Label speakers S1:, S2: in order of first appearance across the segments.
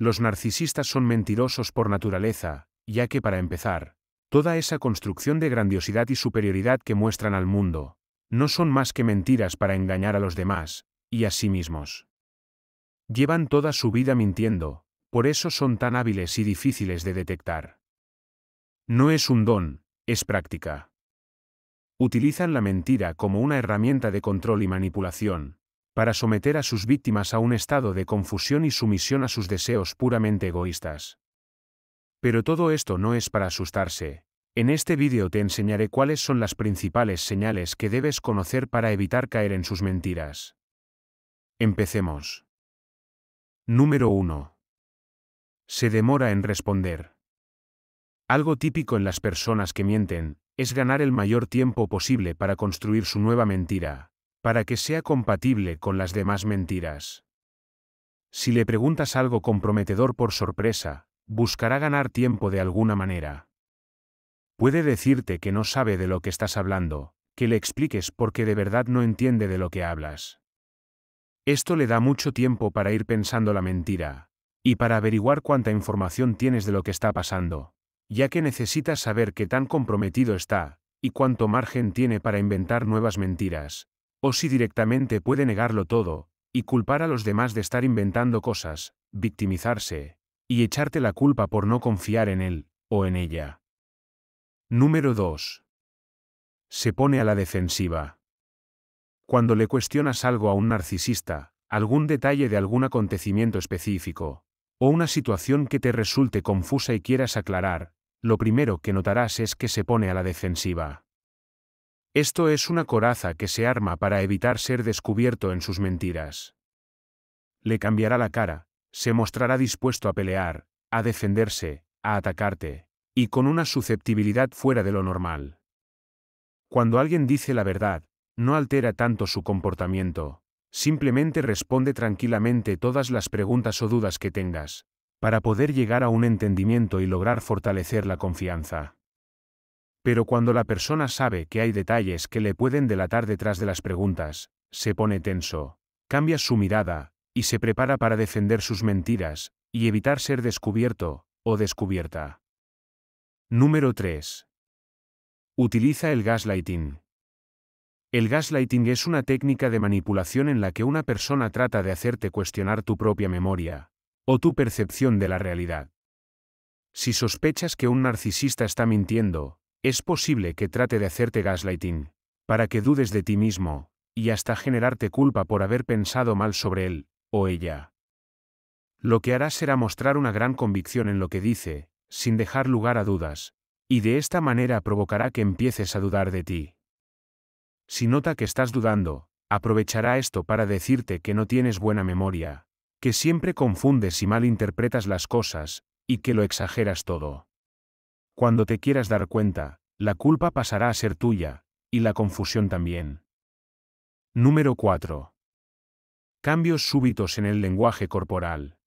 S1: Los narcisistas son mentirosos por naturaleza, ya que para empezar, toda esa construcción de grandiosidad y superioridad que muestran al mundo, no son más que mentiras para engañar a los demás, y a sí mismos. Llevan toda su vida mintiendo, por eso son tan hábiles y difíciles de detectar. No es un don, es práctica. Utilizan la mentira como una herramienta de control y manipulación, para someter a sus víctimas a un estado de confusión y sumisión a sus deseos puramente egoístas. Pero todo esto no es para asustarse. En este vídeo te enseñaré cuáles son las principales señales que debes conocer para evitar caer en sus mentiras. Empecemos. Número 1. Se demora en responder. Algo típico en las personas que mienten, es ganar el mayor tiempo posible para construir su nueva mentira, para que sea compatible con las demás mentiras. Si le preguntas algo comprometedor por sorpresa, buscará ganar tiempo de alguna manera. Puede decirte que no sabe de lo que estás hablando, que le expliques porque de verdad no entiende de lo que hablas. Esto le da mucho tiempo para ir pensando la mentira, y para averiguar cuánta información tienes de lo que está pasando, ya que necesitas saber qué tan comprometido está, y cuánto margen tiene para inventar nuevas mentiras, o si directamente puede negarlo todo, y culpar a los demás de estar inventando cosas, victimizarse, y echarte la culpa por no confiar en él, o en ella. Número 2. Se pone a la defensiva. Cuando le cuestionas algo a un narcisista, algún detalle de algún acontecimiento específico, o una situación que te resulte confusa y quieras aclarar, lo primero que notarás es que se pone a la defensiva. Esto es una coraza que se arma para evitar ser descubierto en sus mentiras. Le cambiará la cara, se mostrará dispuesto a pelear, a defenderse, a atacarte, y con una susceptibilidad fuera de lo normal. Cuando alguien dice la verdad, no altera tanto su comportamiento, simplemente responde tranquilamente todas las preguntas o dudas que tengas, para poder llegar a un entendimiento y lograr fortalecer la confianza. Pero cuando la persona sabe que hay detalles que le pueden delatar detrás de las preguntas, se pone tenso, cambia su mirada, y se prepara para defender sus mentiras, y evitar ser descubierto, o descubierta. Número 3. Utiliza el gaslighting. El gaslighting es una técnica de manipulación en la que una persona trata de hacerte cuestionar tu propia memoria, o tu percepción de la realidad. Si sospechas que un narcisista está mintiendo, es posible que trate de hacerte gaslighting, para que dudes de ti mismo, y hasta generarte culpa por haber pensado mal sobre él, o ella. Lo que hará será mostrar una gran convicción en lo que dice, sin dejar lugar a dudas, y de esta manera provocará que empieces a dudar de ti. Si nota que estás dudando, aprovechará esto para decirte que no tienes buena memoria, que siempre confundes y malinterpretas las cosas, y que lo exageras todo. Cuando te quieras dar cuenta, la culpa pasará a ser tuya, y la confusión también. Número 4. Cambios súbitos en el lenguaje corporal.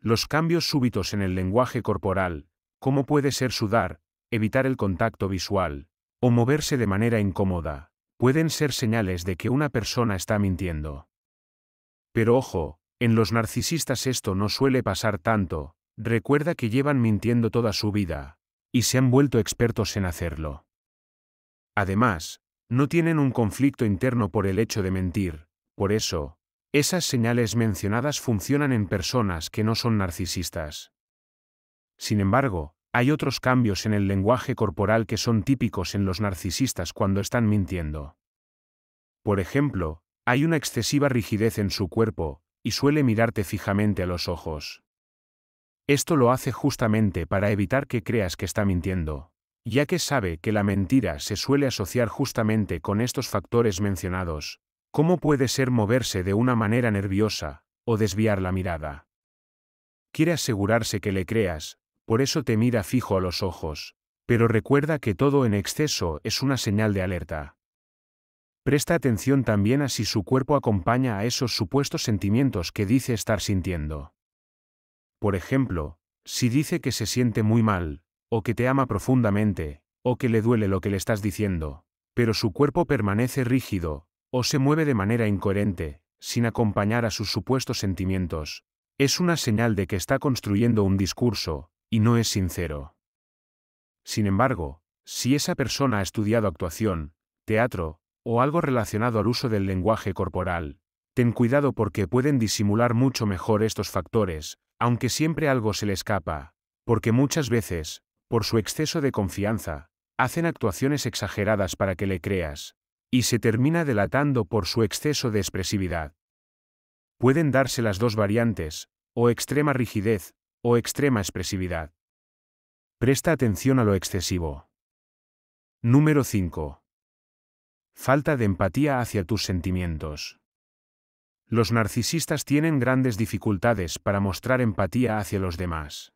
S1: Los cambios súbitos en el lenguaje corporal, como puede ser sudar, evitar el contacto visual, o moverse de manera incómoda, pueden ser señales de que una persona está mintiendo. Pero ojo, en los narcisistas esto no suele pasar tanto, recuerda que llevan mintiendo toda su vida, y se han vuelto expertos en hacerlo. Además, no tienen un conflicto interno por el hecho de mentir, por eso, esas señales mencionadas funcionan en personas que no son narcisistas. Sin embargo, hay otros cambios en el lenguaje corporal que son típicos en los narcisistas cuando están mintiendo. Por ejemplo, hay una excesiva rigidez en su cuerpo, y suele mirarte fijamente a los ojos. Esto lo hace justamente para evitar que creas que está mintiendo, ya que sabe que la mentira se suele asociar justamente con estos factores mencionados. ¿Cómo puede ser moverse de una manera nerviosa, o desviar la mirada? Quiere asegurarse que le creas, por eso te mira fijo a los ojos, pero recuerda que todo en exceso es una señal de alerta. Presta atención también a si su cuerpo acompaña a esos supuestos sentimientos que dice estar sintiendo. Por ejemplo, si dice que se siente muy mal, o que te ama profundamente, o que le duele lo que le estás diciendo, pero su cuerpo permanece rígido, o se mueve de manera incoherente, sin acompañar a sus supuestos sentimientos, es una señal de que está construyendo un discurso, y no es sincero. Sin embargo, si esa persona ha estudiado actuación, teatro, o algo relacionado al uso del lenguaje corporal, ten cuidado porque pueden disimular mucho mejor estos factores, aunque siempre algo se le escapa, porque muchas veces, por su exceso de confianza, hacen actuaciones exageradas para que le creas, y se termina delatando por su exceso de expresividad. Pueden darse las dos variantes, o extrema rigidez, o extrema expresividad. Presta atención a lo excesivo. Número 5. Falta de empatía hacia tus sentimientos. Los narcisistas tienen grandes dificultades para mostrar empatía hacia los demás.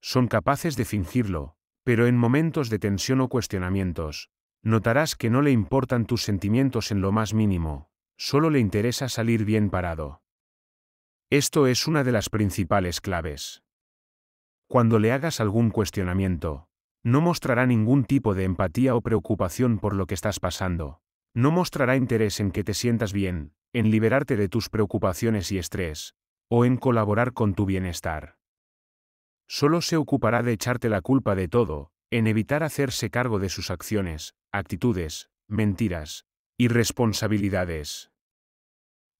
S1: Son capaces de fingirlo, pero en momentos de tensión o cuestionamientos, notarás que no le importan tus sentimientos en lo más mínimo, solo le interesa salir bien parado. Esto es una de las principales claves. Cuando le hagas algún cuestionamiento, no mostrará ningún tipo de empatía o preocupación por lo que estás pasando, no mostrará interés en que te sientas bien, en liberarte de tus preocupaciones y estrés, o en colaborar con tu bienestar. Solo se ocupará de echarte la culpa de todo, en evitar hacerse cargo de sus acciones, actitudes, mentiras y responsabilidades.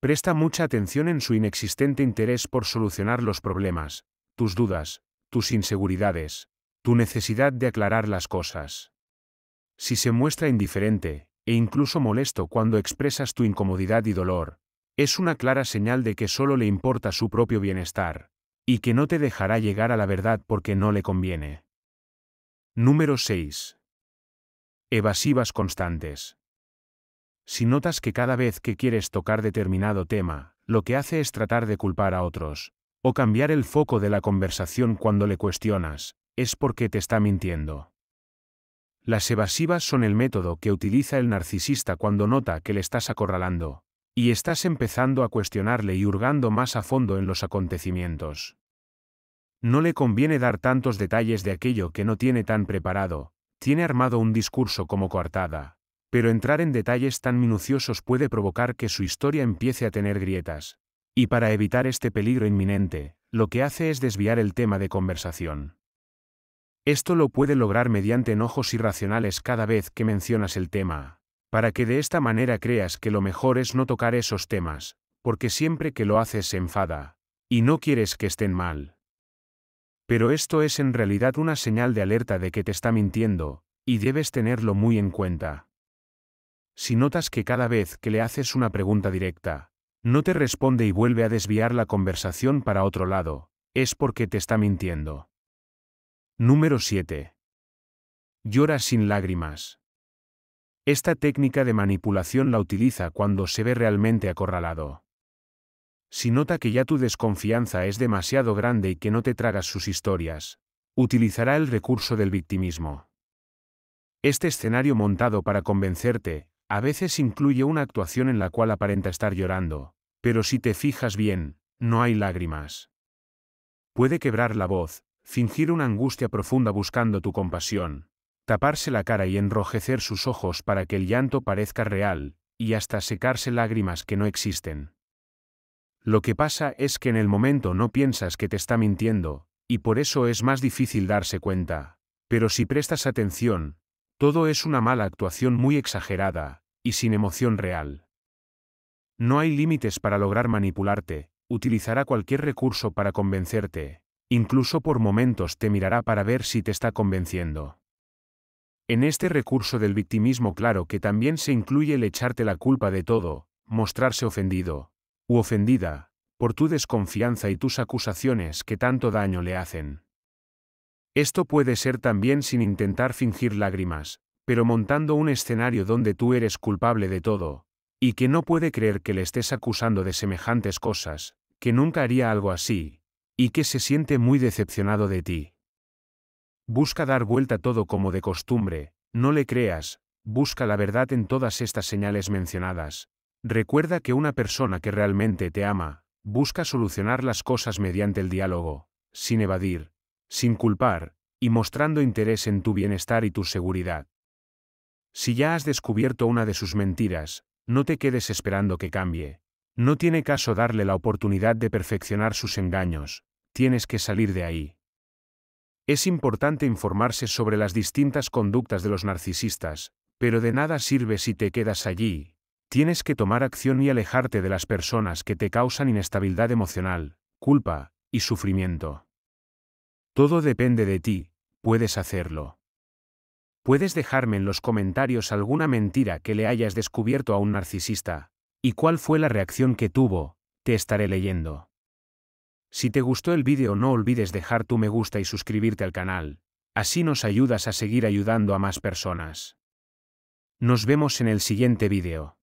S1: Presta mucha atención en su inexistente interés por solucionar los problemas, tus dudas, tus inseguridades, tu necesidad de aclarar las cosas. Si se muestra indiferente, e incluso molesto cuando expresas tu incomodidad y dolor, es una clara señal de que solo le importa su propio bienestar, y que no te dejará llegar a la verdad porque no le conviene. Número 6. Evasivas constantes. Si notas que cada vez que quieres tocar determinado tema, lo que hace es tratar de culpar a otros, o cambiar el foco de la conversación cuando le cuestionas, es porque te está mintiendo. Las evasivas son el método que utiliza el narcisista cuando nota que le estás acorralando, y estás empezando a cuestionarle y hurgando más a fondo en los acontecimientos. No le conviene dar tantos detalles de aquello que no tiene tan preparado, tiene armado un discurso como coartada, pero entrar en detalles tan minuciosos puede provocar que su historia empiece a tener grietas, y para evitar este peligro inminente, lo que hace es desviar el tema de conversación. Esto lo puede lograr mediante enojos irracionales cada vez que mencionas el tema, para que de esta manera creas que lo mejor es no tocar esos temas, porque siempre que lo haces se enfada, y no quieres que estén mal. Pero esto es en realidad una señal de alerta de que te está mintiendo, y debes tenerlo muy en cuenta. Si notas que cada vez que le haces una pregunta directa, no te responde y vuelve a desviar la conversación para otro lado, es porque te está mintiendo. Número 7. Llora sin lágrimas. Esta técnica de manipulación la utiliza cuando se ve realmente acorralado. Si nota que ya tu desconfianza es demasiado grande y que no te tragas sus historias, utilizará el recurso del victimismo. Este escenario montado para convencerte, a veces incluye una actuación en la cual aparenta estar llorando, pero si te fijas bien, no hay lágrimas. Puede quebrar la voz, fingir una angustia profunda buscando tu compasión, taparse la cara y enrojecer sus ojos para que el llanto parezca real, y hasta secarse lágrimas que no existen. Lo que pasa es que en el momento no piensas que te está mintiendo, y por eso es más difícil darse cuenta. Pero si prestas atención, todo es una mala actuación muy exagerada, y sin emoción real. No hay límites para lograr manipularte, utilizará cualquier recurso para convencerte, Incluso por momentos te mirará para ver si te está convenciendo. En este recurso del victimismo claro que también se incluye el echarte la culpa de todo, mostrarse ofendido, u ofendida, por tu desconfianza y tus acusaciones que tanto daño le hacen. Esto puede ser también sin intentar fingir lágrimas, pero montando un escenario donde tú eres culpable de todo, y que no puede creer que le estés acusando de semejantes cosas, que nunca haría algo así, y que se siente muy decepcionado de ti. Busca dar vuelta todo como de costumbre, no le creas, busca la verdad en todas estas señales mencionadas. Recuerda que una persona que realmente te ama, busca solucionar las cosas mediante el diálogo, sin evadir, sin culpar, y mostrando interés en tu bienestar y tu seguridad. Si ya has descubierto una de sus mentiras, no te quedes esperando que cambie. No tiene caso darle la oportunidad de perfeccionar sus engaños, tienes que salir de ahí. Es importante informarse sobre las distintas conductas de los narcisistas, pero de nada sirve si te quedas allí. Tienes que tomar acción y alejarte de las personas que te causan inestabilidad emocional, culpa y sufrimiento. Todo depende de ti, puedes hacerlo. Puedes dejarme en los comentarios alguna mentira que le hayas descubierto a un narcisista, y cuál fue la reacción que tuvo, te estaré leyendo. Si te gustó el vídeo no olvides dejar tu me gusta y suscribirte al canal, así nos ayudas a seguir ayudando a más personas. Nos vemos en el siguiente vídeo.